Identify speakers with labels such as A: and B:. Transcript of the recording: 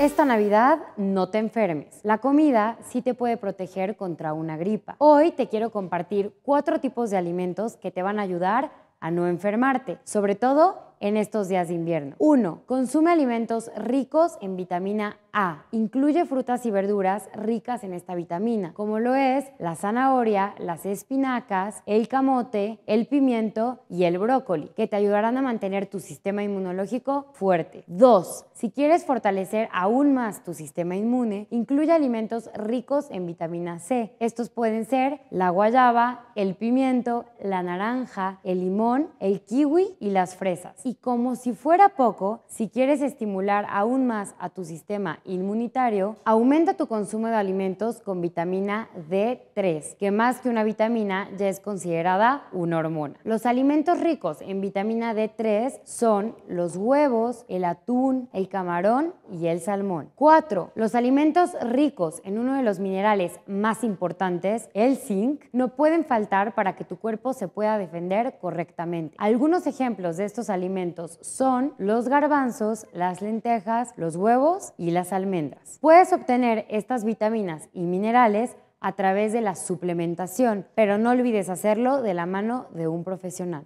A: Esta Navidad no te enfermes. La comida sí te puede proteger contra una gripa. Hoy te quiero compartir cuatro tipos de alimentos que te van a ayudar a no enfermarte, sobre todo en estos días de invierno. 1. Consume alimentos ricos en vitamina A. Incluye frutas y verduras ricas en esta vitamina, como lo es la zanahoria, las espinacas, el camote, el pimiento y el brócoli, que te ayudarán a mantener tu sistema inmunológico fuerte. 2. Si quieres fortalecer aún más tu sistema inmune, incluye alimentos ricos en vitamina C. Estos pueden ser la guayaba, el pimiento, la naranja, el limón, el kiwi y las fresas. Y como si fuera poco, si quieres estimular aún más a tu sistema inmunitario, aumenta tu consumo de alimentos con vitamina D3, que más que una vitamina ya es considerada
B: una hormona.
A: Los alimentos ricos en vitamina D3 son los huevos, el atún, el camarón y el salmón. 4. Los alimentos ricos en uno de los minerales más importantes, el zinc, no pueden faltar para que tu cuerpo se pueda defender correctamente. Algunos ejemplos de estos alimentos son los garbanzos, las lentejas, los huevos y las almendras. Puedes obtener estas vitaminas y minerales a través de la suplementación, pero no olvides hacerlo de la mano de un profesional.